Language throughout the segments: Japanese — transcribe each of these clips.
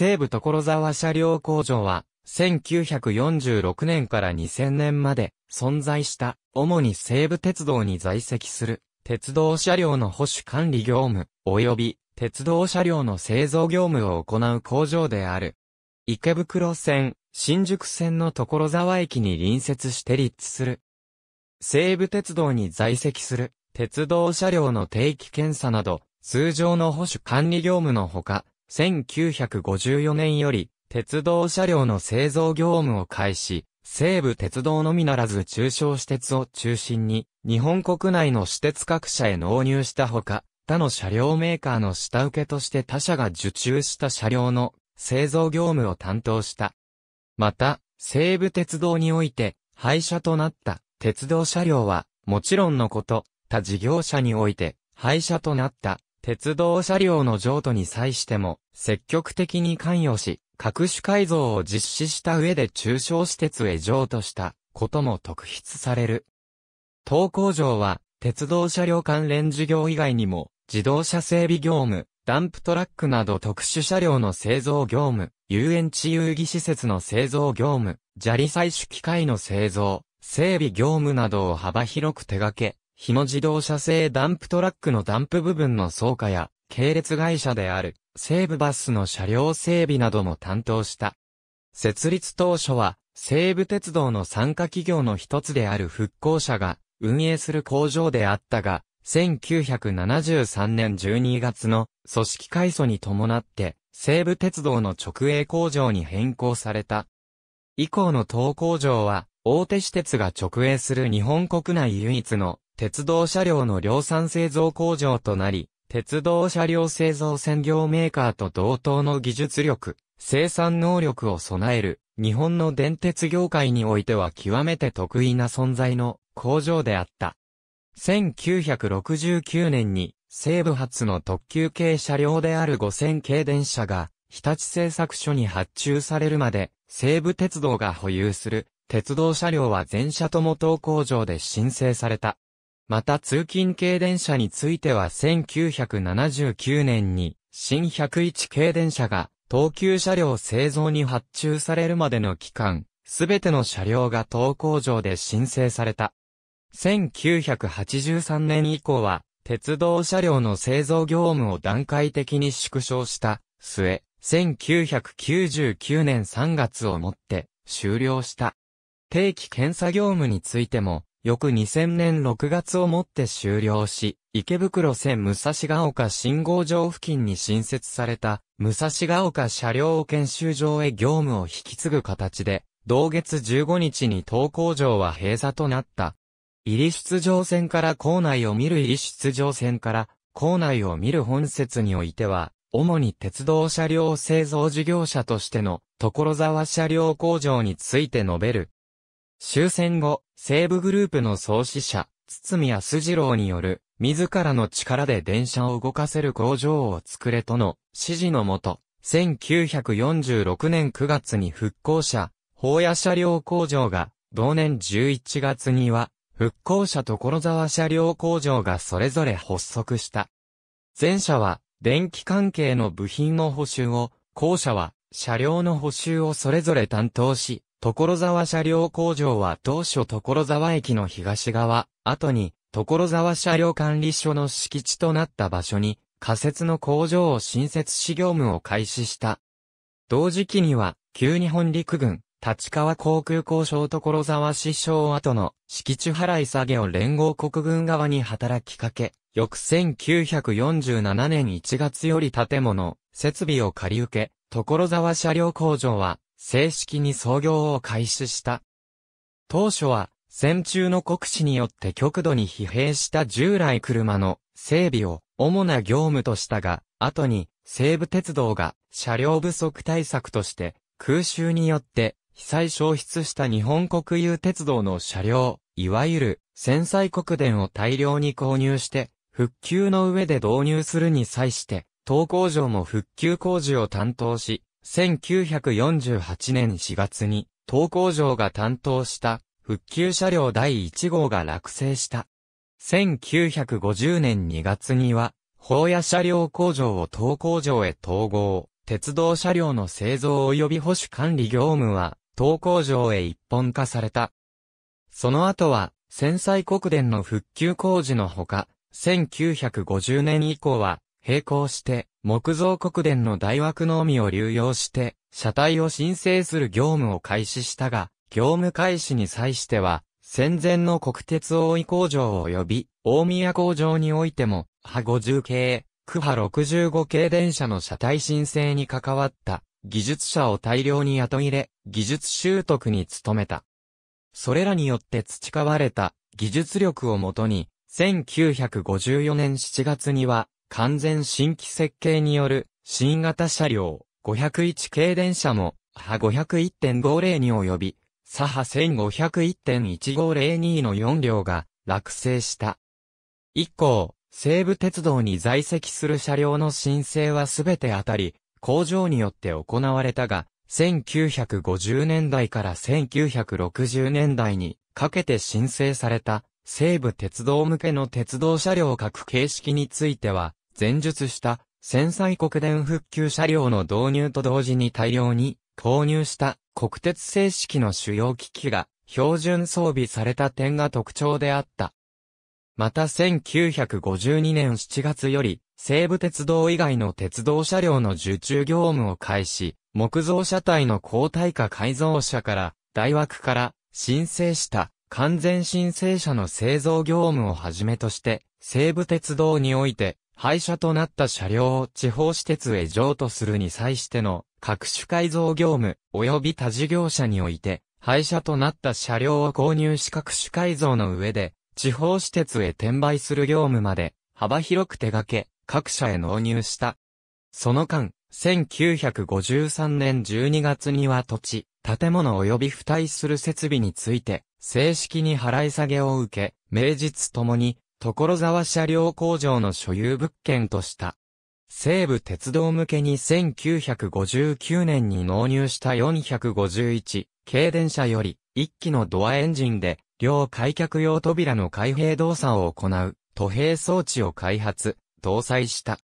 西武所沢車両工場は、1946年から2000年まで存在した、主に西武鉄道に在籍する、鉄道車両の保守管理業務、及び鉄道車両の製造業務を行う工場である。池袋線、新宿線の所沢駅に隣接して立地する。西武鉄道に在籍する、鉄道車両の定期検査など、通常の保守管理業務のほか、1954年より、鉄道車両の製造業務を開始、西武鉄道のみならず中小私鉄を中心に、日本国内の私鉄各社へ納入したほか、他の車両メーカーの下請けとして他社が受注した車両の製造業務を担当した。また、西武鉄道において、廃車となった鉄道車両は、もちろんのこと、他事業者において、廃車となった鉄道車両の譲渡に際しても積極的に関与し、各種改造を実施した上で中小施設へ譲渡したことも特筆される。東工場は鉄道車両関連事業以外にも自動車整備業務、ダンプトラックなど特殊車両の製造業務、遊園地遊戯施設の製造業務、砂利採取機械の製造、整備業務などを幅広く手掛け、日野自動車製ダンプトラックのダンプ部分の倉庫や、系列会社である、西武バスの車両整備なども担当した。設立当初は、西武鉄道の参加企業の一つである復興社が運営する工場であったが、1973年12月の組織改組に伴って、西武鉄道の直営工場に変更された。以降の当工場は、大手私鉄が直営する日本国内唯一の鉄道車両の量産製造工場となり、鉄道車両製造専業メーカーと同等の技術力、生産能力を備える、日本の電鉄業界においては極めて得意な存在の工場であった。1969年に、西部発の特急系車両である5000系電車が、日立製作所に発注されるまで、西武鉄道が保有する鉄道車両は全車とも当工場で申請された。また通勤系電車については1979年に新101系電車が東急車両製造に発注されるまでの期間、すべての車両が当工場で申請された。1983年以降は、鉄道車両の製造業務を段階的に縮小した末、1999年3月をもって終了した。定期検査業務についても、翌2000年6月をもって終了し、池袋線武蔵ヶ丘信号場付近に新設された、武蔵ヶ丘車両研修場へ業務を引き継ぐ形で、同月15日に投工場は閉鎖となった。入り出場線から校内を見る入り出場線から、校内を見る本節においては、主に鉄道車両製造事業者としての、所沢車両工場について述べる。終戦後、西部グループの創始者、堤康二郎による、自らの力で電車を動かせる工場を作れとの指示のもと、1946年9月に復興車、法屋車両工場が、同年11月には、復興車所沢車両工場がそれぞれ発足した。前者は、電気関係の部品の補修を、後者は、車両の補修をそれぞれ担当し、所沢車両工場は当初所沢駅の東側、後に所沢車両管理所の敷地となった場所に仮設の工場を新設し業務を開始した。同時期には旧日本陸軍立川航空交渉所沢市省跡の敷地払い下げを連合国軍側に働きかけ、翌1947年1月より建物、設備を借り受け、所沢車両工場は正式に創業を開始した。当初は、戦中の国士によって極度に疲弊した従来車の整備を主な業務としたが、後に西武鉄道が車両不足対策として空襲によって被災消失した日本国有鉄道の車両、いわゆる戦災国電を大量に購入して復旧の上で導入するに際して、東工場も復旧工事を担当し、1948年4月に、東工場が担当した復旧車両第1号が落成した。1950年2月には、法屋車両工場を東工場へ統合、鉄道車両の製造及び保守管理業務は、東工場へ一本化された。その後は、戦災国電の復旧工事のほか、1950年以降は、並行して、木造国電の大枠のみを流用して、車体を申請する業務を開始したが、業務開始に際しては、戦前の国鉄大井工場及び、大宮工場においても、波50系、区波65系電車の車体申請に関わった、技術者を大量に雇い入れ、技術習得に努めた。それらによって培われた技術力をもとに、1954年7月には、完全新規設計による新型車両501系電車も波501.50に及び、左波1501.1502の4両が落成した。以降、西武鉄道に在籍する車両の申請はすべてあたり、工場によって行われたが、1950年代から1960年代にかけて申請された西武鉄道向けの鉄道車両各形式については、前述した戦災国電復旧車両の導入と同時に大量に購入した国鉄正式の主要機器が標準装備された点が特徴であった。また1952年7月より西武鉄道以外の鉄道車両の受注業務を開始、木造車体の高耐化改造車から大枠から申請した完全申請車の製造業務をはじめとして、西武鉄道において、廃車となった車両を地方施設へ譲渡するに際しての各種改造業務及び他事業者において廃車となった車両を購入し各種改造の上で地方施設へ転売する業務まで幅広く手掛け各社へ納入した。その間、1953年12月には土地、建物及び付帯する設備について正式に払い下げを受け、名実ともに所沢車両工場の所有物件とした。西武鉄道向けに1959年に納入した451軽電車より1機のドアエンジンで両開脚用扉の開閉動作を行う都閉装置を開発、搭載した。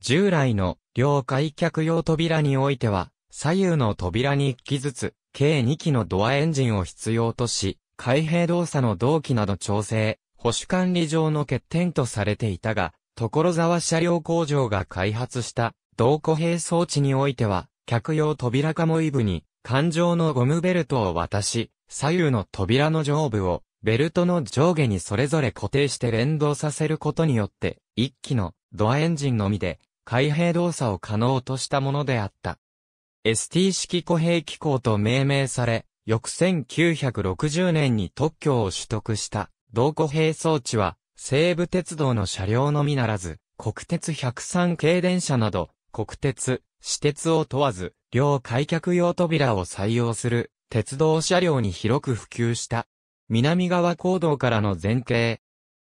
従来の両開脚用扉においては左右の扉に1機ずつ計2機のドアエンジンを必要とし開閉動作の動機など調整、保守管理上の欠点とされていたが、所沢車両工場が開発した同固閉装置においては、客用扉かもイブに環状のゴムベルトを渡し、左右の扉の上部をベルトの上下にそれぞれ固定して連動させることによって、一機のドアエンジンのみで開閉動作を可能としたものであった。ST 式固閉機構と命名され、翌1960年に特許を取得した。同庫閉装置は、西武鉄道の車両のみならず、国鉄103系電車など、国鉄、私鉄を問わず、両開脚用扉を採用する、鉄道車両に広く普及した。南側行動からの前景。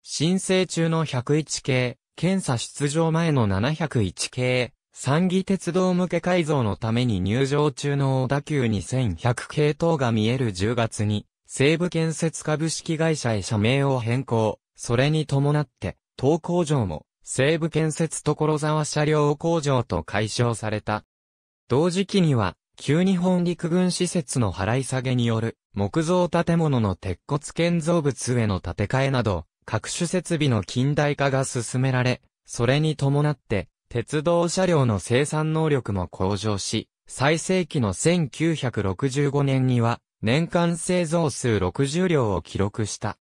申請中の101系、検査出場前の701系、三義鉄道向け改造のために入場中の小田急2100系等が見える10月に、西部建設株式会社へ社名を変更、それに伴って、東工場も、西部建設所沢車両工場と解消された。同時期には、旧日本陸軍施設の払い下げによる木造建物の鉄骨建造物への建て替えなど、各種設備の近代化が進められ、それに伴って、鉄道車両の生産能力も向上し、最盛期の1965年には、年間製造数60両を記録した。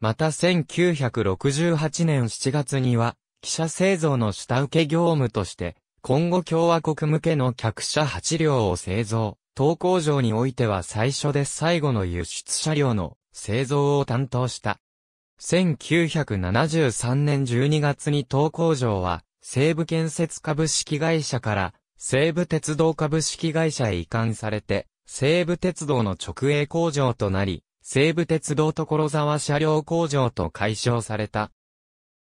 また1968年7月には、汽車製造の下請け業務として、今後共和国向けの客車8両を製造、当工場においては最初で最後の輸出車両の製造を担当した。1973年12月に当工場は、西武建設株式会社から、西武鉄道株式会社へ移管されて、西武鉄道の直営工場となり、西武鉄道所沢車両工場と解消された。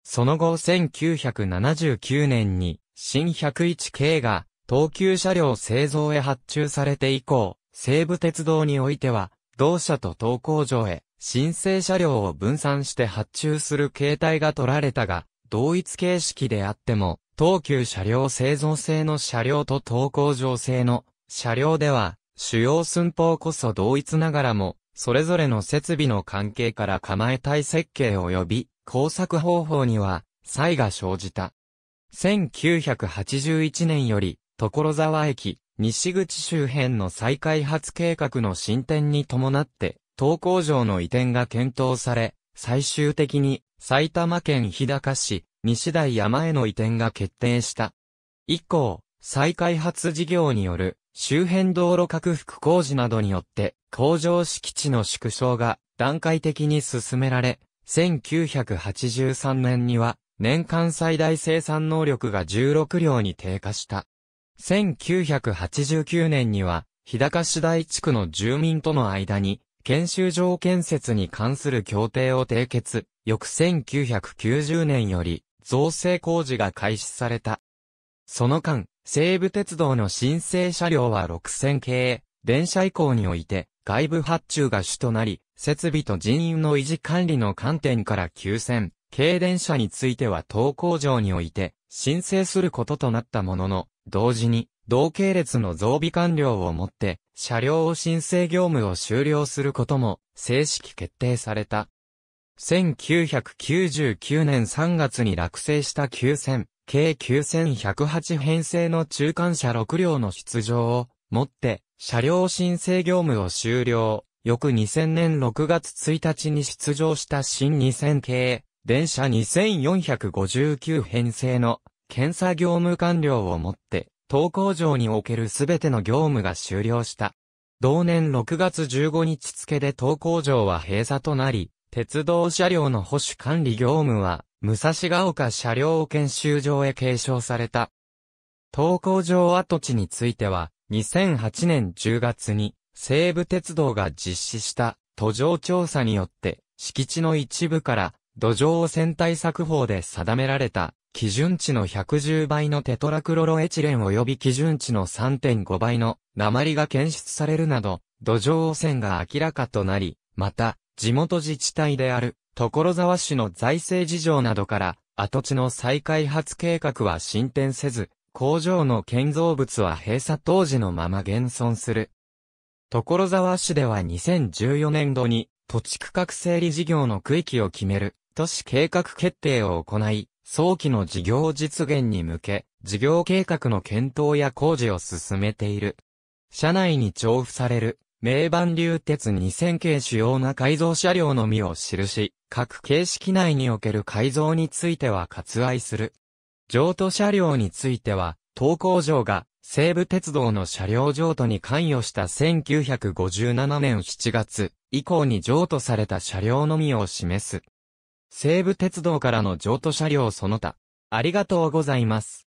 その後1979年に、新101系が、東急車両製造へ発注されて以降、西武鉄道においては、同社と東工場へ、申請車両を分散して発注する形態が取られたが、同一形式であっても、東急車両製造製の車両と東工場製の車両では、主要寸法こそ同一ながらも、それぞれの設備の関係から構えたい設計及び工作方法には、差異が生じた。1981年より、所沢駅、西口周辺の再開発計画の進展に伴って、東工場の移転が検討され、最終的に埼玉県日高市、西台山への移転が決定した。以降、再開発事業による周辺道路拡幅工事などによって工場敷地の縮小が段階的に進められ、1983年には年間最大生産能力が16両に低下した。1989年には日高市大地区の住民との間に研修場建設に関する協定を締結、翌1990年より造成工事が開始された。その間、西武鉄道の申請車両は6000系、電車以降において、外部発注が主となり、設備と人員の維持管理の観点から9000、軽電車については当工場において、申請することとなったものの、同時に、同系列の増備完了をもって、車両を申請業務を終了することも、正式決定された。1999年3月に落成した9000、計9108編成の中間車6両の出場をもって車両申請業務を終了。翌2000年6月1日に出場した新2000系電車2459編成の検査業務完了をもって当工場におけるすべての業務が終了した。同年6月15日付で当工場は閉鎖となり、鉄道車両の保守管理業務は武蔵ヶ丘車両研修場へ継承された。登校場跡地については、2008年10月に西武鉄道が実施した土壌調査によって、敷地の一部から土壌汚染対策法で定められた基準値の110倍のテトラクロロエチレン及び基準値の3.5倍の鉛が検出されるなど、土壌汚染が明らかとなり、また、地元自治体である所沢市の財政事情などから、跡地の再開発計画は進展せず、工場の建造物は閉鎖当時のまま現存する。所沢市では2014年度に土地区画整理事業の区域を決める都市計画決定を行い、早期の事業実現に向け、事業計画の検討や工事を進めている。社内に重付される、名板流鉄2000系主要な改造車両のみを記し、各形式内における改造については割愛する。譲渡車両については、東工場が西武鉄道の車両譲渡に関与した1957年7月以降に譲渡された車両のみを示す。西武鉄道からの譲渡車両その他。ありがとうございます。